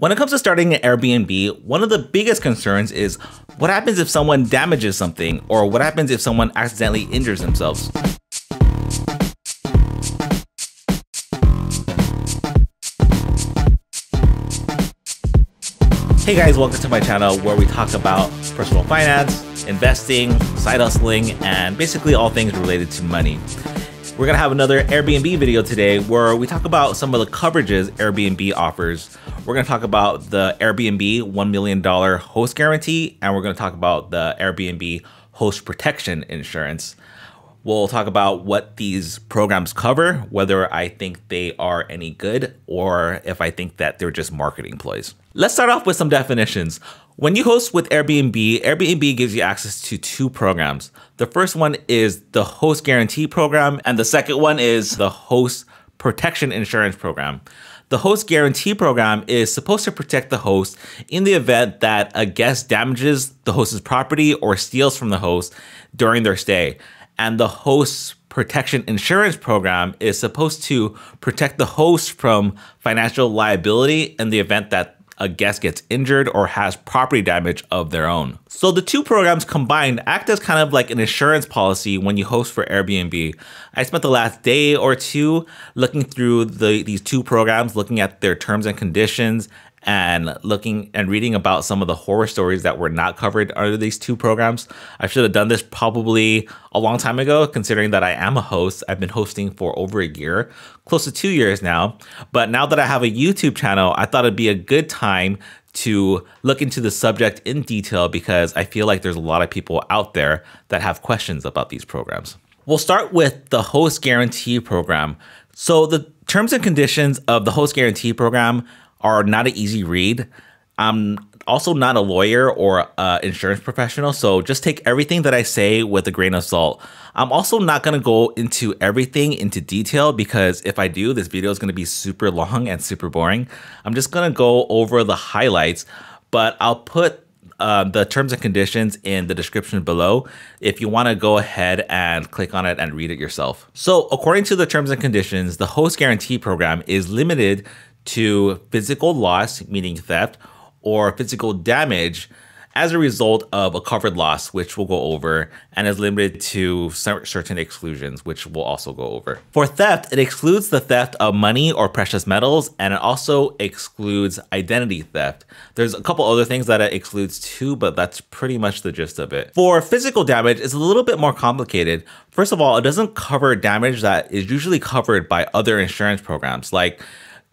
When it comes to starting an Airbnb, one of the biggest concerns is what happens if someone damages something or what happens if someone accidentally injures themselves. Hey guys, welcome to my channel where we talk about personal finance, investing, side hustling, and basically all things related to money. We're gonna have another Airbnb video today where we talk about some of the coverages Airbnb offers. We're gonna talk about the Airbnb $1 million host guarantee, and we're gonna talk about the Airbnb host protection insurance. We'll talk about what these programs cover, whether I think they are any good, or if I think that they're just marketing plays. Let's start off with some definitions. When you host with Airbnb, Airbnb gives you access to two programs. The first one is the host guarantee program, and the second one is the host protection insurance program. The host guarantee program is supposed to protect the host in the event that a guest damages the host's property or steals from the host during their stay. And the host protection insurance program is supposed to protect the host from financial liability in the event that a guest gets injured or has property damage of their own. So the two programs combined act as kind of like an insurance policy when you host for Airbnb. I spent the last day or two looking through the, these two programs, looking at their terms and conditions and looking and reading about some of the horror stories that were not covered under these two programs. I should have done this probably a long time ago, considering that I am a host. I've been hosting for over a year, close to two years now. But now that I have a YouTube channel, I thought it'd be a good time to look into the subject in detail because I feel like there's a lot of people out there that have questions about these programs. We'll start with the host guarantee program. So the terms and conditions of the host guarantee program are not an easy read. I'm also not a lawyer or an insurance professional, so just take everything that I say with a grain of salt. I'm also not going to go into everything into detail because if I do, this video is going to be super long and super boring. I'm just going to go over the highlights, but I'll put uh, the terms and conditions in the description below if you want to go ahead and click on it and read it yourself. So according to the terms and conditions, the host guarantee program is limited to physical loss, meaning theft, or physical damage as a result of a covered loss, which we'll go over, and is limited to certain exclusions, which we'll also go over. For theft, it excludes the theft of money or precious metals, and it also excludes identity theft. There's a couple other things that it excludes too, but that's pretty much the gist of it. For physical damage, it's a little bit more complicated. First of all, it doesn't cover damage that is usually covered by other insurance programs, like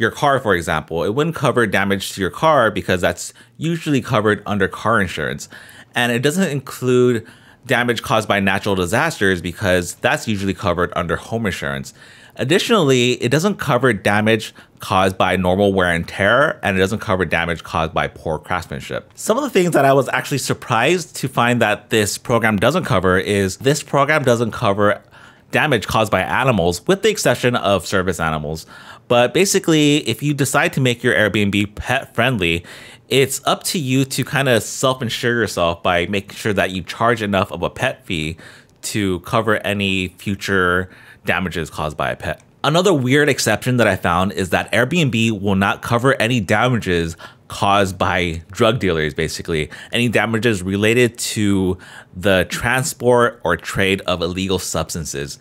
your car, for example, it wouldn't cover damage to your car because that's usually covered under car insurance. And it doesn't include damage caused by natural disasters because that's usually covered under home insurance. Additionally, it doesn't cover damage caused by normal wear and tear, and it doesn't cover damage caused by poor craftsmanship. Some of the things that I was actually surprised to find that this program doesn't cover is this program doesn't cover damage caused by animals, with the exception of service animals. But basically, if you decide to make your Airbnb pet friendly, it's up to you to kind of self insure yourself by making sure that you charge enough of a pet fee to cover any future damages caused by a pet. Another weird exception that I found is that Airbnb will not cover any damages caused by drug dealers, basically. Any damages related to the transport or trade of illegal substances.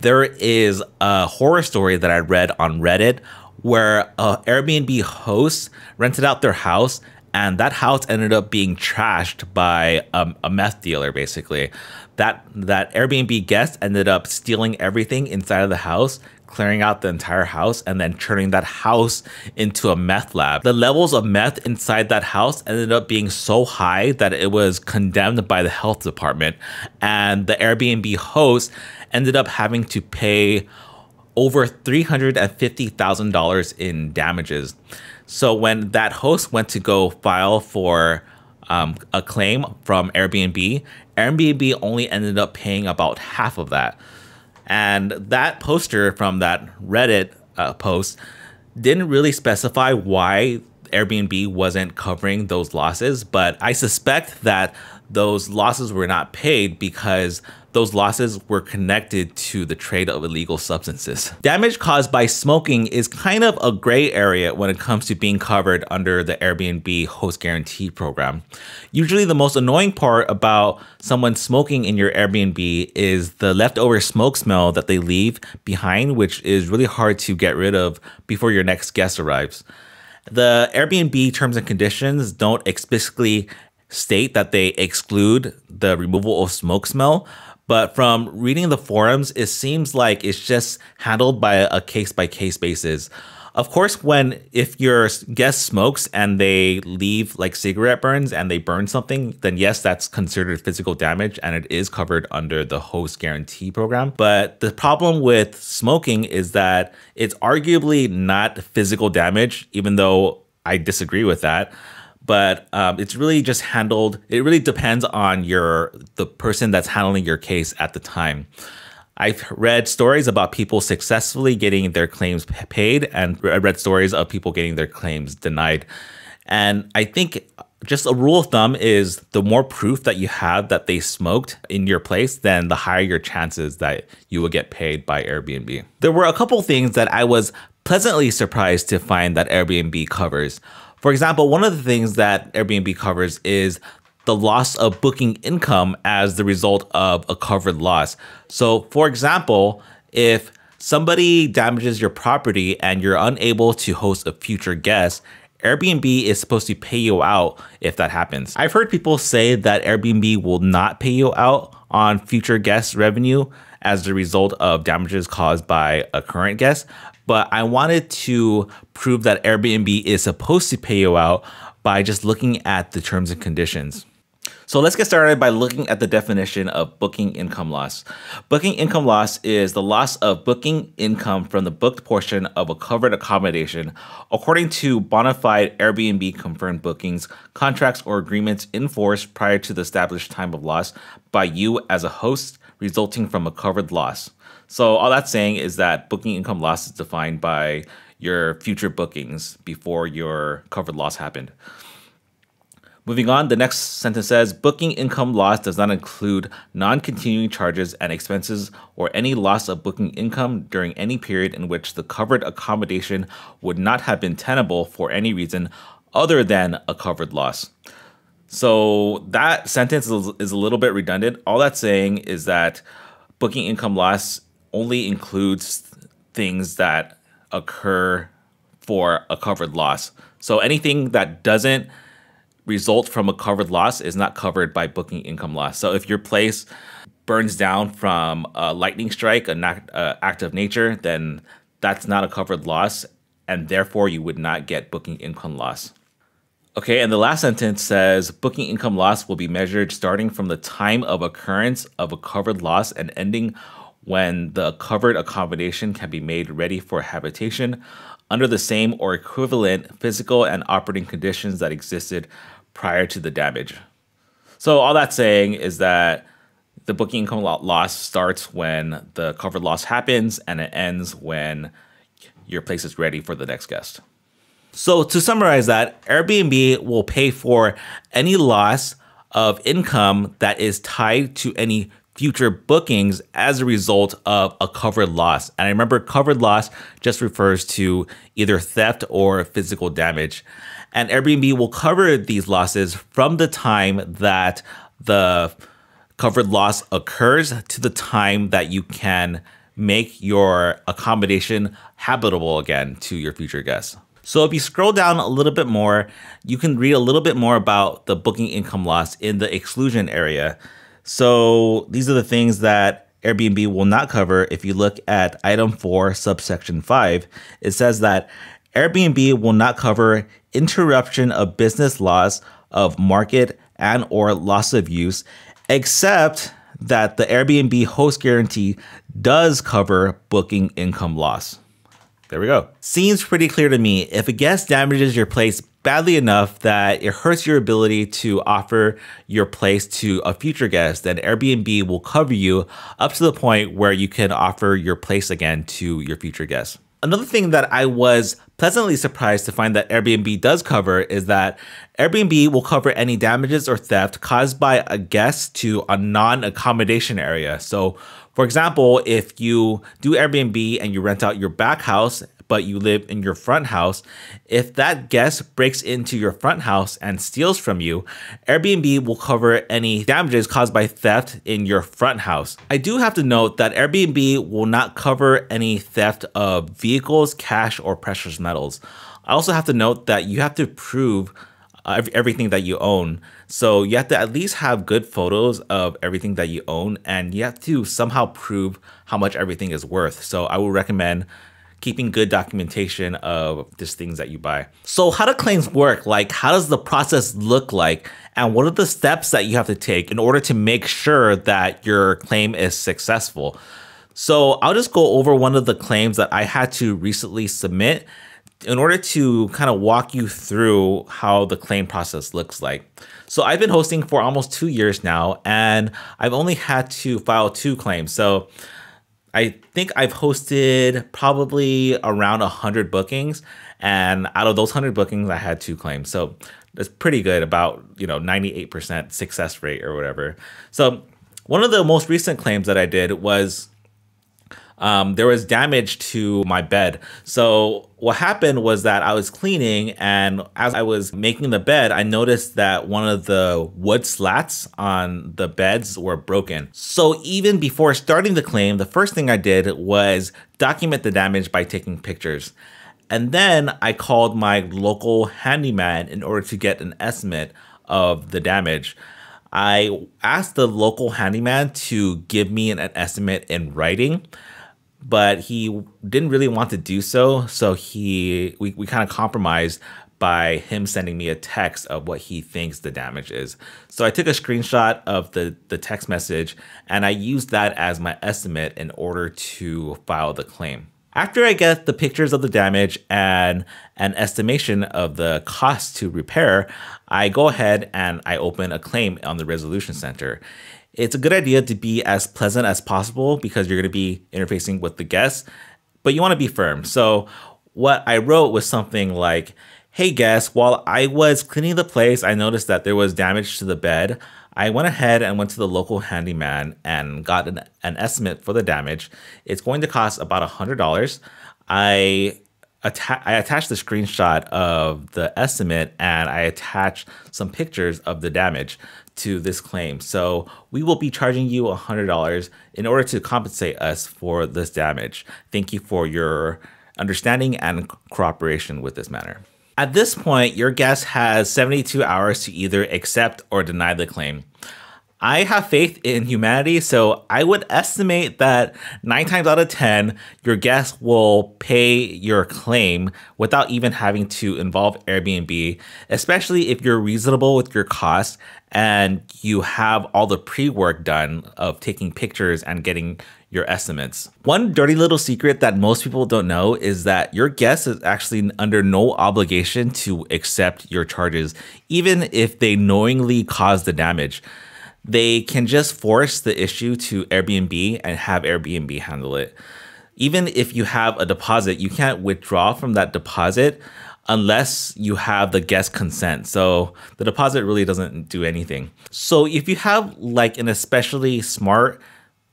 There is a horror story that I read on Reddit where a Airbnb host rented out their house and that house ended up being trashed by um, a meth dealer, basically that that Airbnb guest ended up stealing everything inside of the house, clearing out the entire house and then turning that house into a meth lab. The levels of meth inside that house ended up being so high that it was condemned by the health department and the Airbnb host ended up having to pay over $350,000 in damages. So when that host went to go file for um, a claim from Airbnb, Airbnb only ended up paying about half of that. And that poster from that Reddit uh, post didn't really specify why Airbnb wasn't covering those losses, but I suspect that those losses were not paid because those losses were connected to the trade of illegal substances. Damage caused by smoking is kind of a gray area when it comes to being covered under the Airbnb host guarantee program. Usually the most annoying part about someone smoking in your Airbnb is the leftover smoke smell that they leave behind, which is really hard to get rid of before your next guest arrives. The Airbnb terms and conditions don't explicitly state that they exclude the removal of smoke smell. But from reading the forums, it seems like it's just handled by a case by case basis. Of course, when if your guest smokes and they leave like cigarette burns and they burn something, then yes, that's considered physical damage and it is covered under the host guarantee program. But the problem with smoking is that it's arguably not physical damage, even though I disagree with that but um, it's really just handled. It really depends on your the person that's handling your case at the time. I've read stories about people successfully getting their claims paid, and I read stories of people getting their claims denied. And I think just a rule of thumb is the more proof that you have that they smoked in your place, then the higher your chances that you will get paid by Airbnb. There were a couple things that I was pleasantly surprised to find that Airbnb covers. For example, one of the things that Airbnb covers is the loss of booking income as the result of a covered loss. So, for example, if somebody damages your property and you're unable to host a future guest, Airbnb is supposed to pay you out if that happens. I've heard people say that Airbnb will not pay you out on future guest revenue as the result of damages caused by a current guest, but I wanted to prove that Airbnb is supposed to pay you out by just looking at the terms and conditions. So let's get started by looking at the definition of booking income loss. Booking income loss is the loss of booking income from the booked portion of a covered accommodation, according to bona fide Airbnb confirmed bookings, contracts, or agreements in force prior to the established time of loss by you as a host, resulting from a covered loss. So all that's saying is that booking income loss is defined by your future bookings before your covered loss happened. Moving on, the next sentence says booking income loss does not include non continuing charges and expenses or any loss of booking income during any period in which the covered accommodation would not have been tenable for any reason other than a covered loss. So that sentence is a little bit redundant. All that's saying is that booking income loss only includes things that occur for a covered loss. So anything that doesn't result from a covered loss is not covered by booking income loss. So if your place burns down from a lightning strike, an act, uh, act of nature, then that's not a covered loss, and therefore you would not get booking income loss. Okay, and the last sentence says booking income loss will be measured starting from the time of occurrence of a covered loss and ending when the covered accommodation can be made ready for habitation under the same or equivalent physical and operating conditions that existed prior to the damage. So, all that's saying is that the booking income loss starts when the covered loss happens and it ends when your place is ready for the next guest. So, to summarize that, Airbnb will pay for any loss of income that is tied to any future bookings as a result of a covered loss. And I remember covered loss just refers to either theft or physical damage. And Airbnb will cover these losses from the time that the covered loss occurs to the time that you can make your accommodation habitable again to your future guests. So if you scroll down a little bit more, you can read a little bit more about the booking income loss in the exclusion area. So these are the things that Airbnb will not cover. If you look at item four, subsection five, it says that Airbnb will not cover interruption of business loss of market and or loss of use, except that the Airbnb host guarantee does cover booking income loss. There we go. Seems pretty clear to me. If a guest damages your place badly enough that it hurts your ability to offer your place to a future guest, then Airbnb will cover you up to the point where you can offer your place again to your future guests. Another thing that I was pleasantly surprised to find that Airbnb does cover is that Airbnb will cover any damages or theft caused by a guest to a non accommodation area. So, for example, if you do Airbnb and you rent out your back house, but you live in your front house, if that guest breaks into your front house and steals from you, Airbnb will cover any damages caused by theft in your front house. I do have to note that Airbnb will not cover any theft of vehicles, cash, or precious metals. I also have to note that you have to prove everything that you own. So you have to at least have good photos of everything that you own and you have to somehow prove how much everything is worth. So I would recommend keeping good documentation of these things that you buy. So how do claims work? Like how does the process look like? And what are the steps that you have to take in order to make sure that your claim is successful? So I'll just go over one of the claims that I had to recently submit in order to kind of walk you through how the claim process looks like. So I've been hosting for almost two years now, and I've only had to file two claims. So I think I've hosted probably around 100 bookings. And out of those 100 bookings, I had two claims. So that's pretty good, about, you know, 98% success rate or whatever. So one of the most recent claims that I did was um, there was damage to my bed. So what happened was that I was cleaning and as I was making the bed, I noticed that one of the wood slats on the beds were broken. So even before starting the claim, the first thing I did was document the damage by taking pictures. And then I called my local handyman in order to get an estimate of the damage. I asked the local handyman to give me an estimate in writing but he didn't really want to do so. So he we, we kind of compromised by him sending me a text of what he thinks the damage is. So I took a screenshot of the, the text message and I used that as my estimate in order to file the claim. After I get the pictures of the damage and an estimation of the cost to repair, I go ahead and I open a claim on the resolution center. It's a good idea to be as pleasant as possible because you're going to be interfacing with the guests, but you want to be firm. So, what I wrote was something like, Hey guests, while I was cleaning the place, I noticed that there was damage to the bed. I went ahead and went to the local handyman and got an, an estimate for the damage. It's going to cost about $100. I atta- I attached the screenshot of the estimate and I attached some pictures of the damage to this claim. So we will be charging you $100 in order to compensate us for this damage. Thank you for your understanding and cooperation with this matter. At this point, your guest has 72 hours to either accept or deny the claim. I have faith in humanity, so I would estimate that nine times out of 10, your guest will pay your claim without even having to involve Airbnb, especially if you're reasonable with your cost and you have all the pre work done of taking pictures and getting your estimates. One dirty little secret that most people don't know is that your guest is actually under no obligation to accept your charges, even if they knowingly cause the damage they can just force the issue to Airbnb and have Airbnb handle it. Even if you have a deposit, you can't withdraw from that deposit unless you have the guest consent. So the deposit really doesn't do anything. So if you have like an especially smart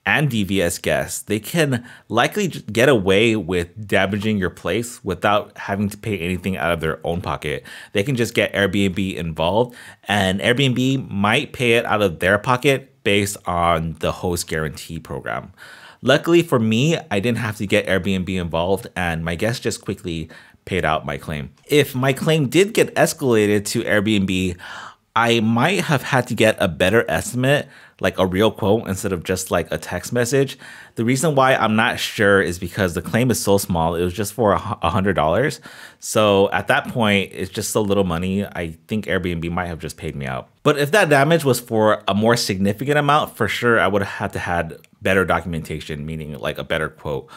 and DVS guests, they can likely get away with damaging your place without having to pay anything out of their own pocket. They can just get Airbnb involved, and Airbnb might pay it out of their pocket based on the host guarantee program. Luckily for me, I didn't have to get Airbnb involved, and my guests just quickly paid out my claim. If my claim did get escalated to Airbnb, I might have had to get a better estimate like a real quote instead of just like a text message. The reason why I'm not sure is because the claim is so small. It was just for a hundred dollars. So at that point, it's just so little money. I think Airbnb might have just paid me out. But if that damage was for a more significant amount, for sure I would have had to had better documentation, meaning like a better quote.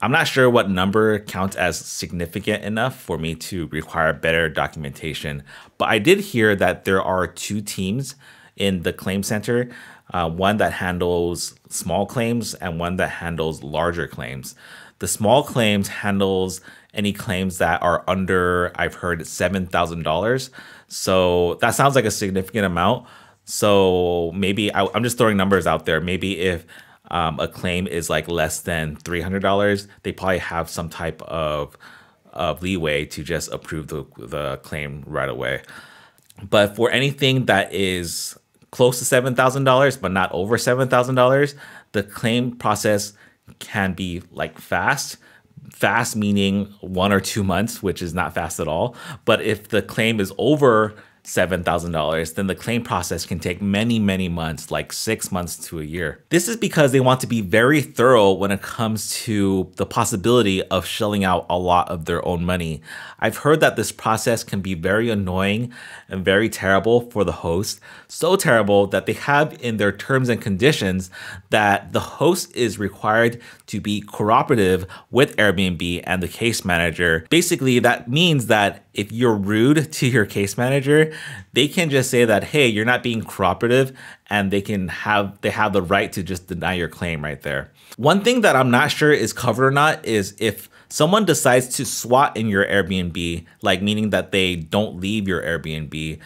I'm not sure what number counts as significant enough for me to require better documentation, but I did hear that there are two teams in the claim center uh, one that handles small claims and one that handles larger claims. The small claims handles any claims that are under, I've heard, $7,000. So that sounds like a significant amount. So maybe I, am just throwing numbers out there. Maybe if um, a claim is like less than $300, they probably have some type of, of leeway to just approve the, the claim right away. But for anything that is close to $7,000, but not over $7,000, the claim process can be like fast. Fast meaning one or two months, which is not fast at all. But if the claim is over $7,000, then the claim process can take many, many months, like six months to a year. This is because they want to be very thorough when it comes to the possibility of shelling out a lot of their own money. I've heard that this process can be very annoying and very terrible for the host, so terrible that they have in their terms and conditions that the host is required to be cooperative with Airbnb and the case manager. Basically, that means that if you're rude to your case manager, they can just say that, hey, you're not being cooperative and they can have, they have the right to just deny your claim right there. One thing that I'm not sure is covered or not is if someone decides to swat in your Airbnb, like meaning that they don't leave your Airbnb,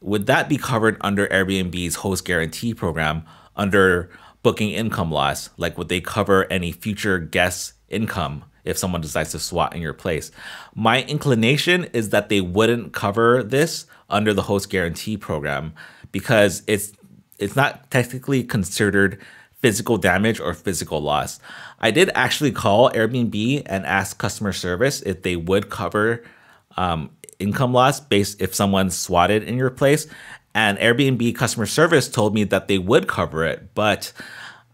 would that be covered under Airbnb's host guarantee program under booking income loss? Like would they cover any future guests income if someone decides to swat in your place. My inclination is that they wouldn't cover this under the host guarantee program because it's it's not technically considered physical damage or physical loss. I did actually call Airbnb and ask customer service if they would cover um, income loss based if someone swatted in your place. And Airbnb customer service told me that they would cover it, but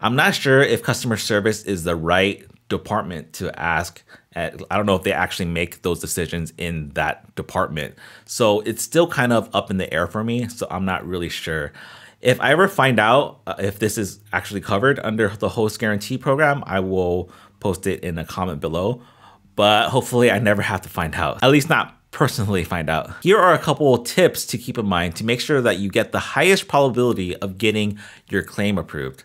I'm not sure if customer service is the right department to ask. At, I don't know if they actually make those decisions in that department. So it's still kind of up in the air for me. So I'm not really sure. If I ever find out uh, if this is actually covered under the host guarantee program, I will post it in a comment below. But hopefully, I never have to find out, at least not personally find out. Here are a couple tips to keep in mind to make sure that you get the highest probability of getting your claim approved.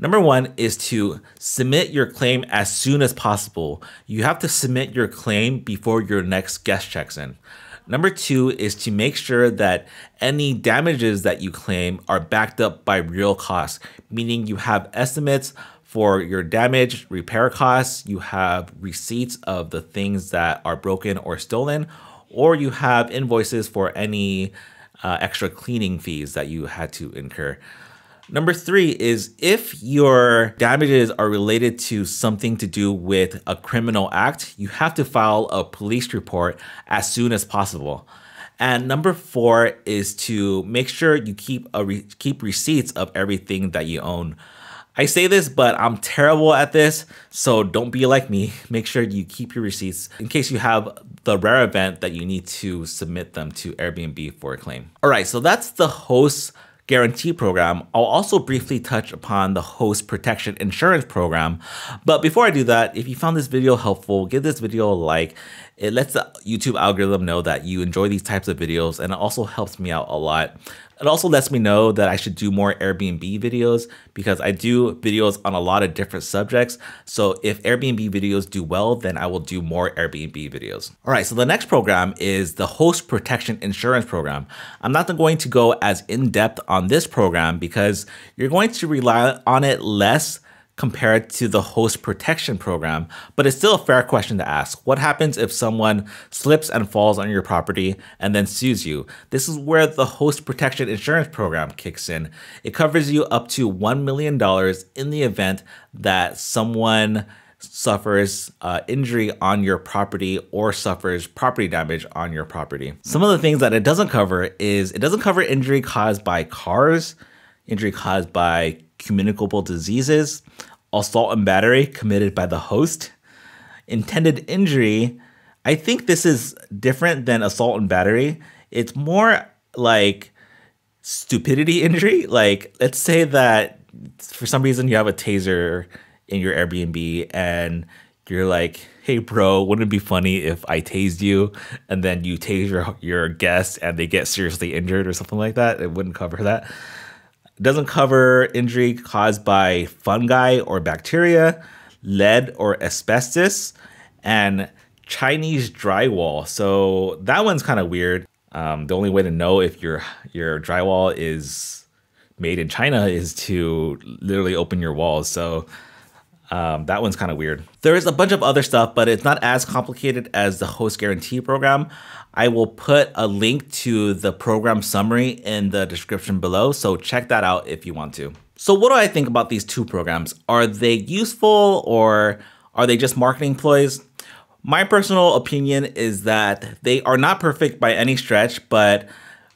Number one is to submit your claim as soon as possible. You have to submit your claim before your next guest checks in. Number two is to make sure that any damages that you claim are backed up by real costs, meaning you have estimates for your damage repair costs, you have receipts of the things that are broken or stolen, or you have invoices for any uh, extra cleaning fees that you had to incur. Number three is if your damages are related to something to do with a criminal act, you have to file a police report as soon as possible. And number four is to make sure you keep a re keep receipts of everything that you own. I say this, but I'm terrible at this, so don't be like me. Make sure you keep your receipts in case you have the rare event that you need to submit them to Airbnb for a claim. All right, so that's the host Guarantee Program, I'll also briefly touch upon the Host Protection Insurance Program. But before I do that, if you found this video helpful, give this video a like. It lets the YouTube algorithm know that you enjoy these types of videos and it also helps me out a lot. It also lets me know that I should do more Airbnb videos because I do videos on a lot of different subjects. So if Airbnb videos do well, then I will do more Airbnb videos. All right, so the next program is the Host Protection Insurance Program. I'm not going to go as in-depth on this program because you're going to rely on it less compared to the host protection program, but it's still a fair question to ask. What happens if someone slips and falls on your property and then sues you? This is where the host protection insurance program kicks in. It covers you up to $1 million in the event that someone suffers uh, injury on your property or suffers property damage on your property. Some of the things that it doesn't cover is it doesn't cover injury caused by cars, injury caused by communicable diseases, assault and battery committed by the host, intended injury. I think this is different than assault and battery. It's more like stupidity injury. Like, let's say that for some reason you have a taser in your Airbnb and you're like, hey, bro, wouldn't it be funny if I tased you and then you tase your, your guest and they get seriously injured or something like that? It wouldn't cover that. It doesn't cover injury caused by fungi or bacteria, lead or asbestos, and Chinese drywall. So that one's kind of weird. Um, the only way to know if your your drywall is made in China is to literally open your walls. So um, that one's kind of weird. There is a bunch of other stuff, but it's not as complicated as the host guarantee program. I will put a link to the program summary in the description below, so check that out if you want to. So what do I think about these two programs? Are they useful or are they just marketing ploys? My personal opinion is that they are not perfect by any stretch, but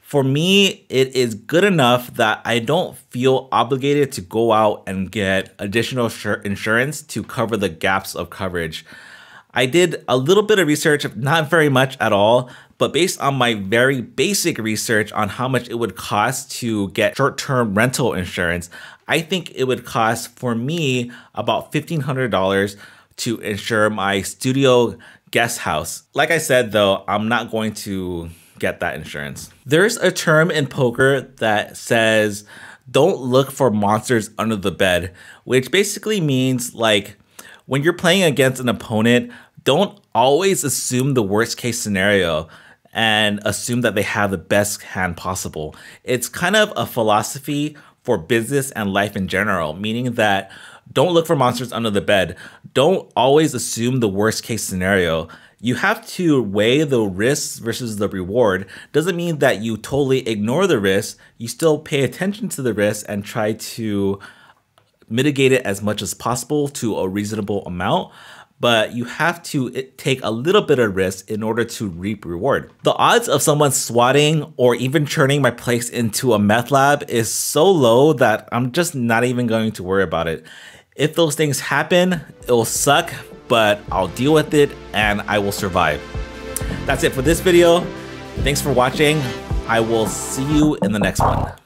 for me, it is good enough that I don't feel obligated to go out and get additional insurance to cover the gaps of coverage. I did a little bit of research, not very much at all, but based on my very basic research on how much it would cost to get short term rental insurance, I think it would cost for me about $1,500 to insure my studio guest house. Like I said, though, I'm not going to get that insurance. There's a term in poker that says don't look for monsters under the bed, which basically means like when you're playing against an opponent, don't always assume the worst case scenario and assume that they have the best hand possible. It's kind of a philosophy for business and life in general, meaning that don't look for monsters under the bed. Don't always assume the worst case scenario you have to weigh the risks versus the reward. Doesn't mean that you totally ignore the risk. You still pay attention to the risk and try to mitigate it as much as possible to a reasonable amount. But you have to eh, take a little bit of risk in order to reap reward. The odds of someone swatting or even turning my place into a meth lab is so low that I'm just not even going to worry about it. If those things happen, it'll suck, but I'll deal with it and I will survive. That's it for this video. Thanks for watching. I will see you in the next one.